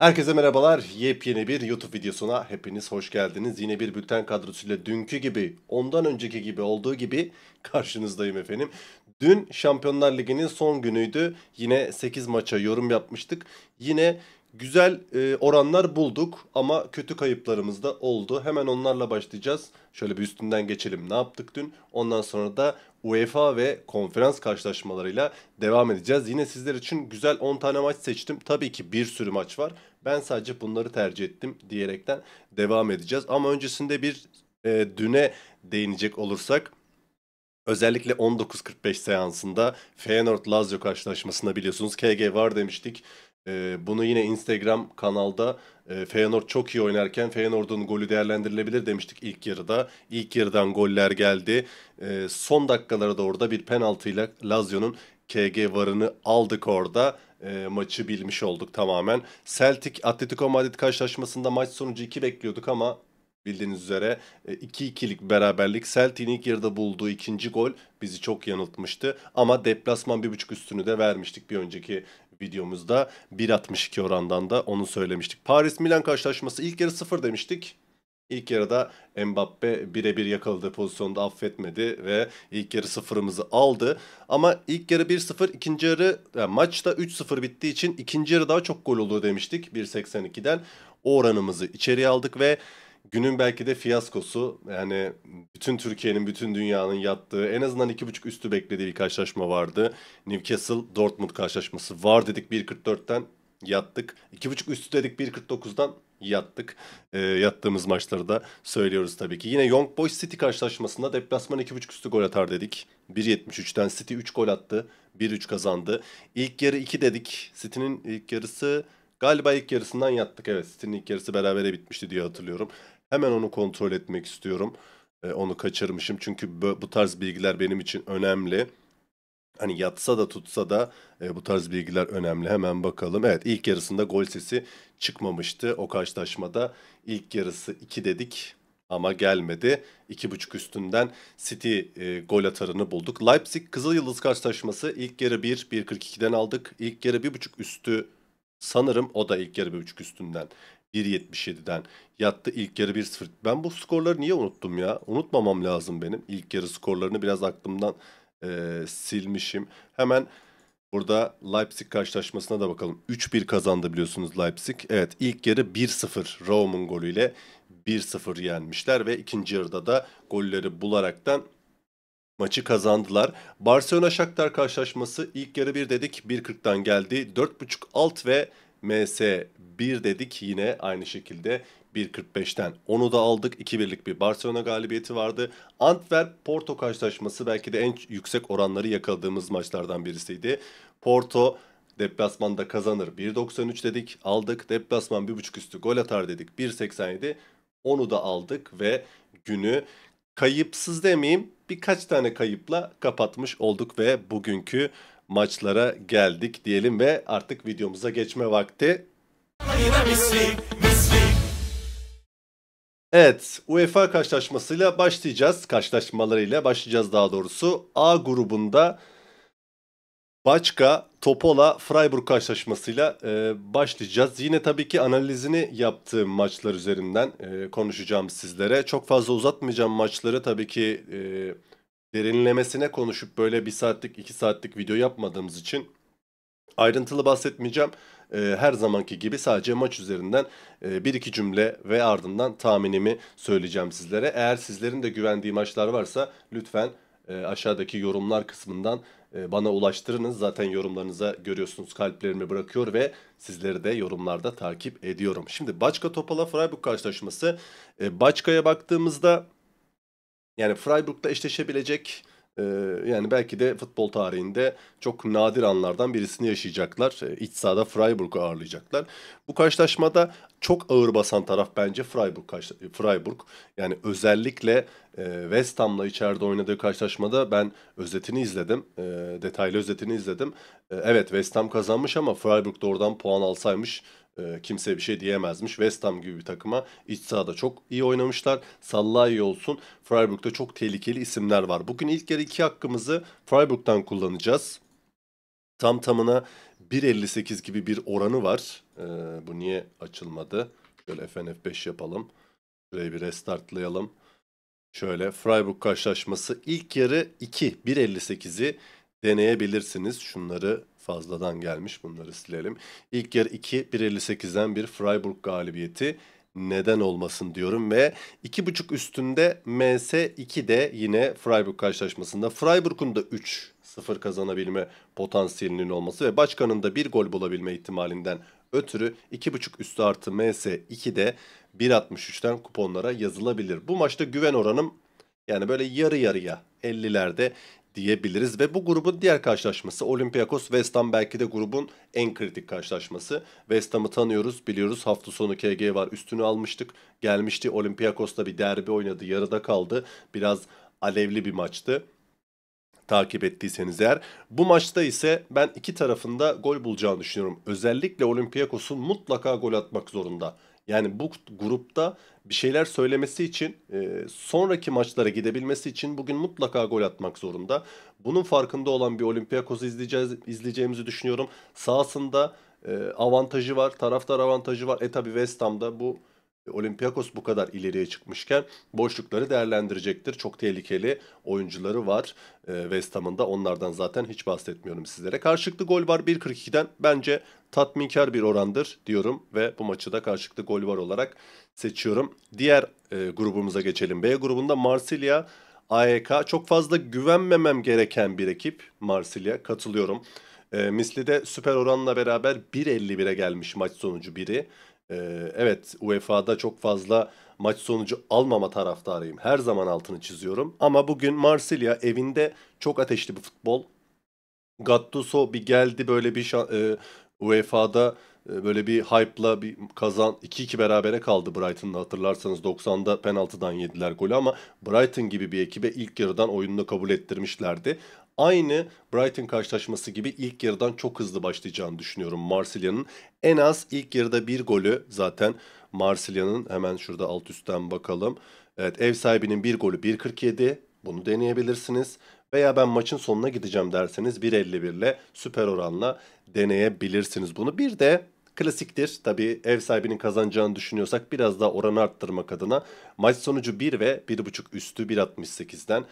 Herkese merhabalar. Yepyeni bir YouTube videosuna hepiniz hoş geldiniz. Yine bir bülten kadrosuyla dünkü gibi, ondan önceki gibi olduğu gibi karşınızdayım efendim. Dün Şampiyonlar Ligi'nin son günüydü. Yine 8 maça yorum yapmıştık. Yine güzel e, oranlar bulduk ama kötü kayıplarımız da oldu. Hemen onlarla başlayacağız. Şöyle bir üstünden geçelim. Ne yaptık dün? Ondan sonra da UEFA ve konferans karşılaşmalarıyla devam edeceğiz. Yine sizler için güzel 10 tane maç seçtim. Tabii ki bir sürü maç var ben sadece bunları tercih ettim diyerekten devam edeceğiz. Ama öncesinde bir e, düne değinecek olursak özellikle 19.45 seansında Feyenoord-Lazio karşılaşmasında biliyorsunuz KG var demiştik. E, bunu yine Instagram kanalda e, Feyenoord çok iyi oynarken Feyenoord'un golü değerlendirilebilir demiştik ilk yarıda. İlk yarıdan goller geldi. E, son dakikalara doğru da bir penaltıyla Lazio'nun KG varını aldık orada. E, maçı bilmiş olduk tamamen. Celtic Atletico Madrid karşılaşmasında maç sonucu 2 bekliyorduk ama bildiğiniz üzere 2-2'lik e, beraberlik Celtic'in ilk yarıda bulduğu ikinci gol bizi çok yanıltmıştı. Ama deplasman 1.5 üstünü de vermiştik bir önceki videomuzda. 1.62 orandan da onu söylemiştik. Paris Milan karşılaşması ilk yarı 0 demiştik. İlk yarıda Mbappe birebir yakaladığı pozisyonda affetmedi ve ilk yarı sıfırımızı aldı. Ama ilk yarı 1-0, ikinci yarı yani maçta 3-0 bittiği için ikinci yarı daha çok gol olur demiştik 1.82'den. O oranımızı içeriye aldık ve günün belki de fiyaskosu yani bütün Türkiye'nin bütün dünyanın yattığı en azından 2.5 üstü beklediği bir karşılaşma vardı. Newcastle Dortmund karşılaşması var dedik 1.44'ten yattık. 2.5 üstü dedik 1.49'dan yattık. E, yattığımız maçları da söylüyoruz tabii ki. Yine Young Boys City karşılaşmasında deplasman 2.5 üstü gol atar dedik. 1.73'ten City 3 gol attı. 1-3 kazandı. İlk yarı 2 dedik. City'nin ilk yarısı galiba ilk yarısından yattık. Evet City'nin ilk yarısı berabere bitmişti diye hatırlıyorum. Hemen onu kontrol etmek istiyorum. E, onu kaçırmışım çünkü bu, bu tarz bilgiler benim için önemli hani yatsa da tutsa da e, bu tarz bilgiler önemli. Hemen bakalım. Evet ilk yarısında gol sesi çıkmamıştı o karşılaşmada. ilk yarısı 2 dedik ama gelmedi. 2.5 üstünden City e, gol atarını bulduk. Leipzig Kızıl Yıldız karşılaşması ilk yarı 1 1.42'den aldık. İlk yarı 1.5 üstü sanırım o da ilk yarı 1.5 üstünden 1.77'den yattı ilk yarı 1-0. Ben bu skorları niye unuttum ya? Unutmamam lazım benim. İlk yarı skorlarını biraz aklımdan e, silmişim. Hemen burada Leipzig karşılaşmasına da bakalım. 3-1 kazandı biliyorsunuz Leipzig. Evet ilk yarı 1-0 Raum'un golüyle 1-0 yenmişler ve ikinci yarıda da golleri bularaktan maçı kazandılar. Barcelona Shakhtar karşılaşması ilk yarı 1 dedik 1.40'dan geldi. 4.5 alt ve MS 1 dedik yine aynı şekilde 1.45'ten. Onu da aldık. 2-1'lik bir Barcelona galibiyeti vardı. Antwerp-Porto karşılaşması belki de en yüksek oranları yakaladığımız maçlardan birisiydi. Porto deplasmanda kazanır. 1.93 dedik. Aldık. Deplasman 1.5 üstü gol atar dedik. 1.87. Onu da aldık ve günü kayıpsız demeyeyim birkaç tane kayıpla kapatmış olduk ve bugünkü maçlara geldik diyelim ve artık videomuza geçme vakti. Evet, UEFA karşılaşmasıyla başlayacağız. Karşılaşmalarıyla başlayacağız daha doğrusu. A grubunda Başka Topola Freiburg karşılaşmasıyla e, başlayacağız. Yine tabii ki analizini yaptığım maçlar üzerinden e, konuşacağım sizlere. Çok fazla uzatmayacağım maçları tabii ki e, derinlemesine konuşup böyle bir saatlik iki saatlik video yapmadığımız için ayrıntılı bahsetmeyeceğim e, her zamanki gibi sadece maç üzerinden e, bir iki cümle ve ardından tahminimi söyleyeceğim sizlere. Eğer sizlerin de güvendiği maçlar varsa lütfen e, aşağıdaki yorumlar kısmından e, bana ulaştırınız. Zaten yorumlarınıza görüyorsunuz kalplerimi bırakıyor ve sizleri de yorumlarda takip ediyorum. Şimdi Başka Topala Freiburg karşılaşması. E, Başka'ya baktığımızda yani Freiburg'da eşleşebilecek ee, yani belki de futbol tarihinde çok nadir anlardan birisini yaşayacaklar. E, iç sahada Freiburg'u ağırlayacaklar. Bu karşılaşmada çok ağır basan taraf bence Freiburg. Freiburg. Yani özellikle e, West Ham'la içeride oynadığı karşılaşmada ben özetini izledim. Ee, detaylı özetini izledim. evet West Ham kazanmış ama Freiburg da oradan puan alsaymış e, kimse bir şey diyemezmiş. West Ham gibi bir takıma iç sahada çok iyi oynamışlar. Sallay olsun. Freiburg'da çok tehlikeli isimler var. Bugün ilk yarı iki hakkımızı Freiburg'dan kullanacağız. Tam tamına 1.58 gibi bir oranı var. E, bu niye açılmadı? Şöyle FNF5 yapalım. Şurayı bir restartlayalım. Şöyle Freiburg karşılaşması ilk yarı 2 1.58'i deneyebilirsiniz. Şunları fazladan gelmiş bunları silelim. İlk yarı 2 1.58'den bir Freiburg galibiyeti neden olmasın diyorum ve 2.5 üstünde MS2 de yine Freiburg karşılaşmasında Freiburg'un da 3-0 kazanabilme potansiyelinin olması ve başkanın da bir gol bulabilme ihtimalinden ötürü 2.5 üstü artı MS2 de 1.63'ten kuponlara yazılabilir. Bu maçta güven oranım yani böyle yarı yarıya 50'lerde diyebiliriz ve bu grubun diğer karşılaşması Olympiakos West Ham belki de grubun en kritik karşılaşması. West Ham'ı tanıyoruz, biliyoruz. Hafta sonu KG var. Üstünü almıştık. Gelmişti Olympiakos'ta bir derbi oynadı. Yarıda kaldı. Biraz alevli bir maçtı takip ettiyseniz eğer. Bu maçta ise ben iki tarafında gol bulacağını düşünüyorum. Özellikle Olympiakos'un mutlaka gol atmak zorunda. Yani bu grupta bir şeyler söylemesi için e, sonraki maçlara gidebilmesi için bugün mutlaka gol atmak zorunda. Bunun farkında olan bir Olympiakos'u izleyeceğiz, izleyeceğimizi düşünüyorum. Sahasında e, avantajı var, taraftar avantajı var. E tabi West Ham'da bu Olympiakos bu kadar ileriye çıkmışken boşlukları değerlendirecektir. Çok tehlikeli oyuncuları var e, West Ham'ın da onlardan zaten hiç bahsetmiyorum sizlere. Karşılıklı gol var 1.42'den bence tatminkar bir orandır diyorum ve bu maçı da karşılıklı gol var olarak seçiyorum. Diğer e, grubumuza geçelim. B grubunda Marsilya AEK çok fazla güvenmemem gereken bir ekip Marsilya katılıyorum. E, Misli'de süper oranla beraber 1.51'e gelmiş maç sonucu biri. Ee, evet UEFA'da çok fazla maç sonucu almama taraftarıyım. Her zaman altını çiziyorum. Ama bugün Marsilya evinde çok ateşli bir futbol. Gattuso bir geldi böyle bir şan, e, UEFA'da ee, böyle bir hype'la bir kazan 2-2 berabere kaldı Brighton'la hatırlarsanız 90'da penaltıdan yediler golü ama Brighton gibi bir ekibe ilk yarıdan oyununu kabul ettirmişlerdi. Aynı Brighton karşılaşması gibi ilk yarıdan çok hızlı başlayacağını düşünüyorum Marsilya'nın. En az ilk yarıda bir golü zaten Marsilya'nın hemen şurada alt üstten bakalım. Evet ev sahibinin bir golü 1.47 bunu deneyebilirsiniz veya ben maçın sonuna gideceğim derseniz 1.51 ile süper oranla deneyebilirsiniz bunu. Bir de Klasiktir. tabi ev sahibinin kazanacağını düşünüyorsak biraz daha oranı arttırmak adına maç sonucu 1 ve 1.5 üstü 1.68'den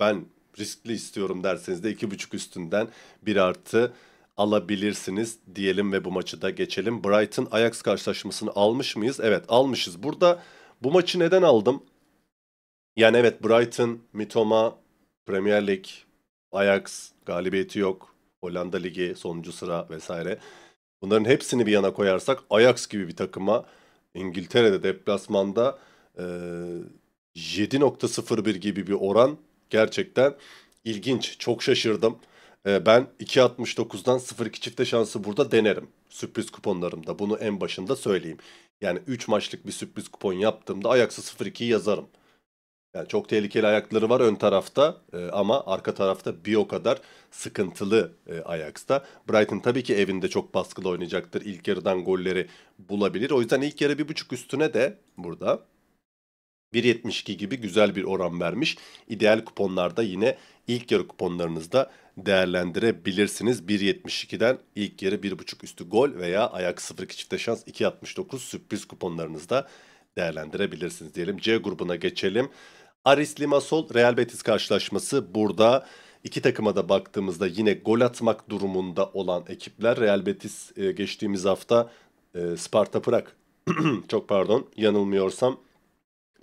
ben riskli istiyorum derseniz de 2.5 üstünden 1 artı alabilirsiniz diyelim ve bu maçı da geçelim. Brighton Ajax karşılaşmasını almış mıyız? Evet almışız. Burada bu maçı neden aldım? Yani evet Brighton, Mitoma, Premier League Ajax galibiyeti yok. Hollanda Ligi sonuncu sıra vesaire. Bunların hepsini bir yana koyarsak Ajax gibi bir takıma İngiltere'de deplasmanda e, 7.01 gibi bir oran gerçekten ilginç. Çok şaşırdım. E, ben 2.69'dan 0.2 çifte şansı burada denerim. Sürpriz kuponlarımda bunu en başında söyleyeyim. Yani 3 maçlık bir sürpriz kupon yaptığımda Ajax'a 0.2'yi yazarım. Yani çok tehlikeli ayakları var ön tarafta e, ama arka tarafta bir o kadar sıkıntılı e, Ajax'ta. Brighton tabii ki evinde çok baskılı oynayacaktır. İlk yarıdan golleri bulabilir. O yüzden ilk yarı bir buçuk üstüne de burada 1.72 gibi güzel bir oran vermiş. İdeal kuponlarda yine ilk yarı kuponlarınızda değerlendirebilirsiniz. 1.72'den ilk yarı bir buçuk üstü gol veya ayak 0-2 çifte şans 2.69 sürpriz kuponlarınızda değerlendirebilirsiniz diyelim. C grubuna geçelim. Aris Limasol Real Betis karşılaşması burada iki takıma da baktığımızda yine gol atmak durumunda olan ekipler Real Betis e, geçtiğimiz hafta e, Sparta Prag çok pardon yanılmıyorsam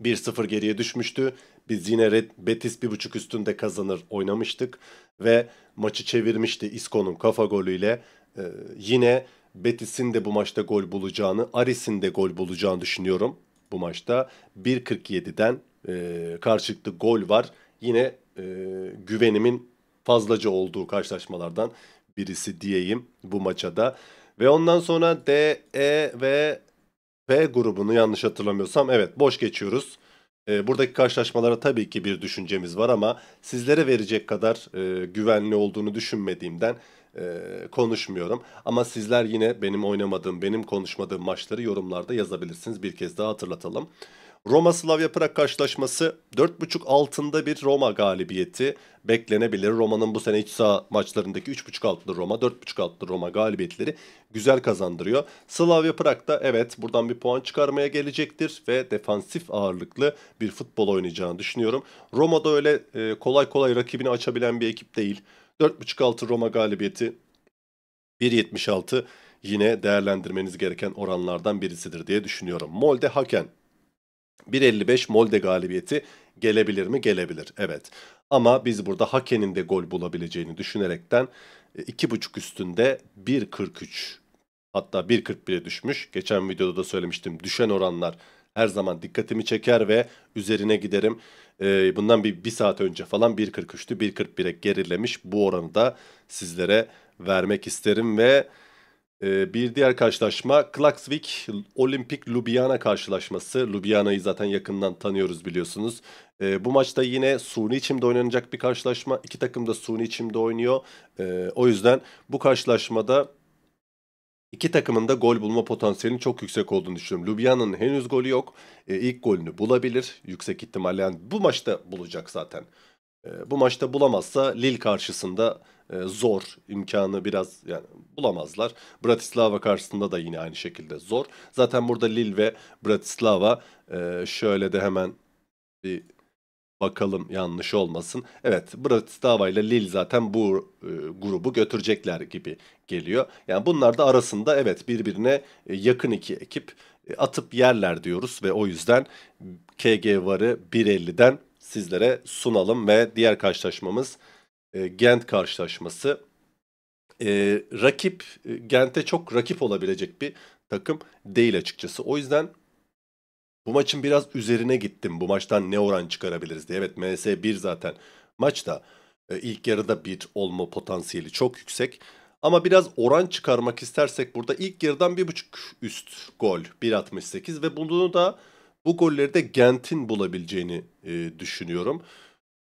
1-0 geriye düşmüştü. Biz yine Red Betis 1.5 üstünde kazanır oynamıştık ve maçı çevirmişti İsko'nun kafa golüyle. Ee, yine Betis'in de bu maçta gol bulacağını, Aris'in de gol bulacağını düşünüyorum bu maçta. 1.47'den e, karşılıklı gol var. Yine e, güvenimin fazlaca olduğu karşılaşmalardan birisi diyeyim bu maça da. Ve ondan sonra D, E ve B grubunu yanlış hatırlamıyorsam evet boş geçiyoruz. E, buradaki karşılaşmalara tabii ki bir düşüncemiz var ama sizlere verecek kadar e, güvenli olduğunu düşünmediğimden e, konuşmuyorum. Ama sizler yine benim oynamadığım, benim konuşmadığım maçları yorumlarda yazabilirsiniz. Bir kez daha hatırlatalım. Roma Slavya Prag karşılaşması 4.5 altında bir Roma galibiyeti beklenebilir. Roma'nın bu sene iç saha maçlarındaki 3.5 altlı Roma, 4.5 altlı Roma galibiyetleri güzel kazandırıyor. Slavya Prag da evet buradan bir puan çıkarmaya gelecektir ve defansif ağırlıklı bir futbol oynayacağını düşünüyorum. Roma da öyle e, kolay kolay rakibini açabilen bir ekip değil. 4.5 altı Roma galibiyeti 1.76 yine değerlendirmeniz gereken oranlardan birisidir diye düşünüyorum. Molde Haken 1.55 Molde galibiyeti gelebilir mi? Gelebilir. Evet. Ama biz burada Haken'in de gol bulabileceğini düşünerekten 2.5 e, üstünde 1.43 hatta 1.41'e düşmüş. Geçen videoda da söylemiştim. Düşen oranlar her zaman dikkatimi çeker ve üzerine giderim. E, bundan bir, bir saat önce falan 1.43'tü 1.41'e gerilemiş. Bu oranı da sizlere vermek isterim ve ee, bir diğer karşılaşma Klaksvik Olimpik Ljubljana karşılaşması. Ljubljana'yı zaten yakından tanıyoruz biliyorsunuz. Ee, bu maçta yine suni çimde oynanacak bir karşılaşma. İki takım da suni çimde oynuyor. Ee, o yüzden bu karşılaşmada iki takımın da gol bulma potansiyelinin çok yüksek olduğunu düşünüyorum. Ljubljana'nın henüz golü yok. İlk golünü bulabilir yüksek ihtimalle. Yani bu maçta bulacak zaten. Ee, bu maçta bulamazsa Lille karşısında e, zor imkanı biraz yani bulamazlar. Bratislava karşısında da yine aynı şekilde zor. Zaten burada Lille ve Bratislava e, şöyle de hemen bir bakalım yanlış olmasın. Evet Bratislava ile Lille zaten bu e, grubu götürecekler gibi geliyor. Yani bunlar da arasında evet birbirine yakın iki ekip atıp yerler diyoruz ve o yüzden KG varı 1.50'den sizlere sunalım ve diğer karşılaşmamız e, Gent karşılaşması. E, rakip e, Gent'e çok rakip olabilecek bir takım değil açıkçası. O yüzden bu maçın biraz üzerine gittim. Bu maçtan ne oran çıkarabiliriz diye. Evet MS 1 zaten maçta e, ilk yarıda bir olma potansiyeli çok yüksek. Ama biraz oran çıkarmak istersek burada ilk yarıdan bir buçuk üst gol 1.68 ve bunu da bu golleri de Gent'in bulabileceğini e, düşünüyorum.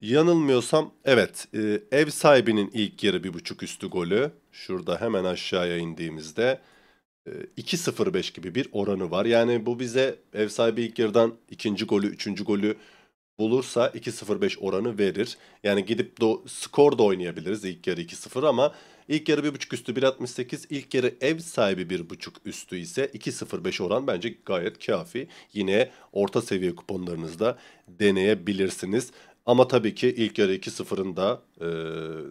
Yanılmıyorsam evet e, ev sahibinin ilk yarı bir buçuk üstü golü. Şurada hemen aşağıya indiğimizde e, 2-0-5 gibi bir oranı var. Yani bu bize ev sahibi ilk yarıdan ikinci golü, üçüncü golü bulursa 2-0-5 oranı verir. Yani gidip do skor da oynayabiliriz ilk yarı 2-0 ama İlk yarı 1.5 üstü 1.68. İlk yarı ev sahibi 1.5 üstü ise 2.05 oran bence gayet kafi. Yine orta seviye kuponlarınızda deneyebilirsiniz. Ama tabii ki ilk yarı 2-0'ın da e,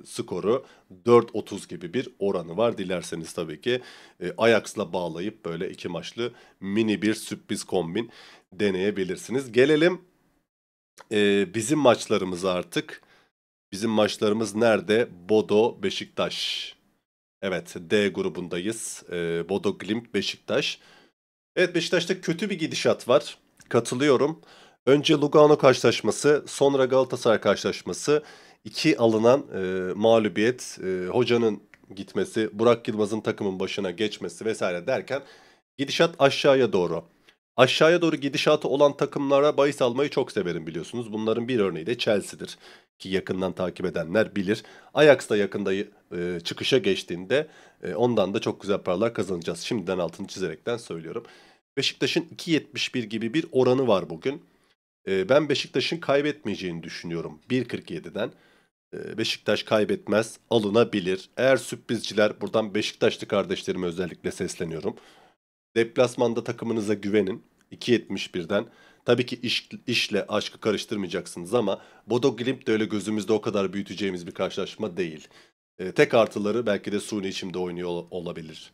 skoru 4-30 gibi bir oranı var. Dilerseniz tabii ki e, Ajax'la bağlayıp böyle iki maçlı mini bir sürpriz kombin deneyebilirsiniz. Gelelim e, bizim maçlarımıza artık. Bizim maçlarımız nerede? Bodo, Beşiktaş. Evet D grubundayız. Ee, Bodo Glimt, Beşiktaş. Evet Beşiktaş'ta kötü bir gidişat var. Katılıyorum. Önce Lugano karşılaşması, sonra Galatasaray karşılaşması. iki alınan e, mağlubiyet, e, hocanın gitmesi, Burak Yılmaz'ın takımın başına geçmesi vesaire derken gidişat aşağıya doğru. Aşağıya doğru gidişatı olan takımlara bahis almayı çok severim biliyorsunuz. Bunların bir örneği de Chelsea'dir ki yakından takip edenler bilir. Ajax da yakında e, çıkışa geçtiğinde e, ondan da çok güzel paralar kazanacağız. Şimdiden altını çizerekten söylüyorum. Beşiktaş'ın 2.71 gibi bir oranı var bugün. E, ben Beşiktaş'ın kaybetmeyeceğini düşünüyorum 1.47'den. E, Beşiktaş kaybetmez, alınabilir. Eğer sürprizciler, buradan Beşiktaşlı kardeşlerime özellikle sesleniyorum. Deplasmanda takımınıza güvenin. 2.71'den Tabii ki iş, işle aşkı karıştırmayacaksınız ama Bodo Glimp de öyle gözümüzde o kadar büyüteceğimiz bir karşılaşma değil. E, tek artıları belki de Suni içimde oynuyor olabilir.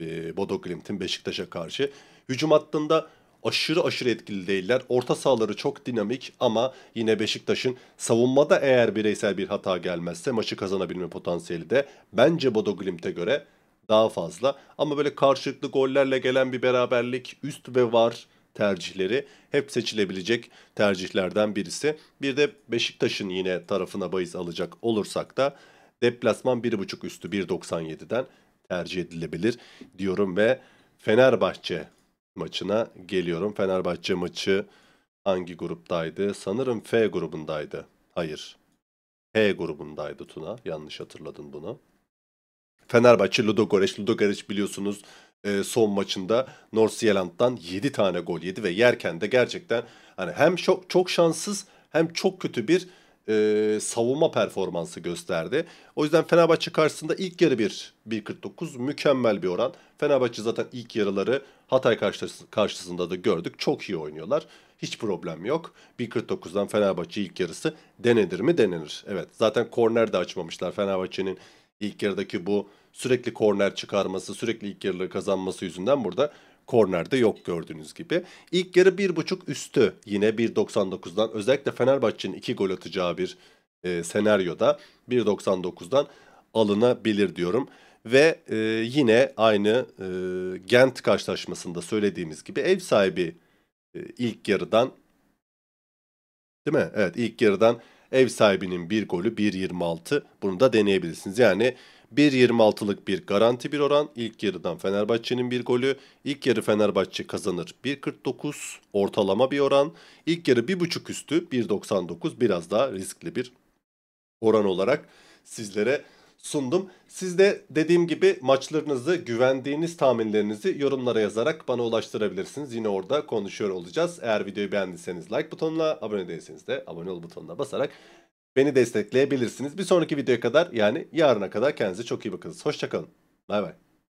E, Bodo Glimt'in Beşiktaş'a karşı. Hücum hattında aşırı aşırı etkili değiller. Orta sahaları çok dinamik ama yine Beşiktaş'ın savunmada eğer bireysel bir hata gelmezse maçı kazanabilme potansiyeli de bence Bodo Glimt'e göre daha fazla. Ama böyle karşılıklı gollerle gelen bir beraberlik üst ve var tercihleri hep seçilebilecek tercihlerden birisi. Bir de Beşiktaş'ın yine tarafına bahis alacak olursak da deplasman 1.5 üstü 1.97'den tercih edilebilir diyorum ve Fenerbahçe maçına geliyorum. Fenerbahçe maçı hangi gruptaydı? Sanırım F grubundaydı. Hayır. H grubundaydı Tuna. Yanlış hatırladın bunu. Fenerbahçe Ludogorets. Ludogorets biliyorsunuz e, son maçında North Zealand'dan 7 tane gol yedi ve yerken de gerçekten hani hem çok, çok şanssız hem çok kötü bir e, savunma performansı gösterdi. O yüzden Fenerbahçe karşısında ilk yarı bir 1.49 mükemmel bir oran. Fenerbahçe zaten ilk yarıları Hatay karşısında da gördük. Çok iyi oynuyorlar. Hiç problem yok. 1.49'dan Fenerbahçe ilk yarısı denedir mi? Denenir. Evet zaten korner de açmamışlar Fenerbahçe'nin İlk yarıdaki bu sürekli korner çıkarması, sürekli ilk yarıları kazanması yüzünden burada kornerde yok gördüğünüz gibi. İlk yarı 1.5 üstü yine 1.99'dan özellikle Fenerbahçe'nin 2 gol atacağı bir e, senaryoda 1.99'dan alınabilir diyorum. Ve e, yine aynı e, Gent karşılaşmasında söylediğimiz gibi ev sahibi e, ilk yarıdan değil mi? Evet ilk yarıdan Ev sahibinin bir golü 1.26. Bunu da deneyebilirsiniz. Yani 1.26'lık bir garanti bir oran. İlk yarıdan Fenerbahçe'nin bir golü. İlk yarı Fenerbahçe kazanır 1.49 ortalama bir oran. İlk yarı 1.5 üstü 1.99 biraz daha riskli bir oran olarak sizlere sundum. Siz de dediğim gibi maçlarınızı, güvendiğiniz tahminlerinizi yorumlara yazarak bana ulaştırabilirsiniz. Yine orada konuşuyor olacağız. Eğer videoyu beğendiyseniz like butonuna, abone değilseniz de abone ol butonuna basarak beni destekleyebilirsiniz. Bir sonraki videoya kadar yani yarına kadar kendinize çok iyi bakınız. Hoşçakalın. Bay bay.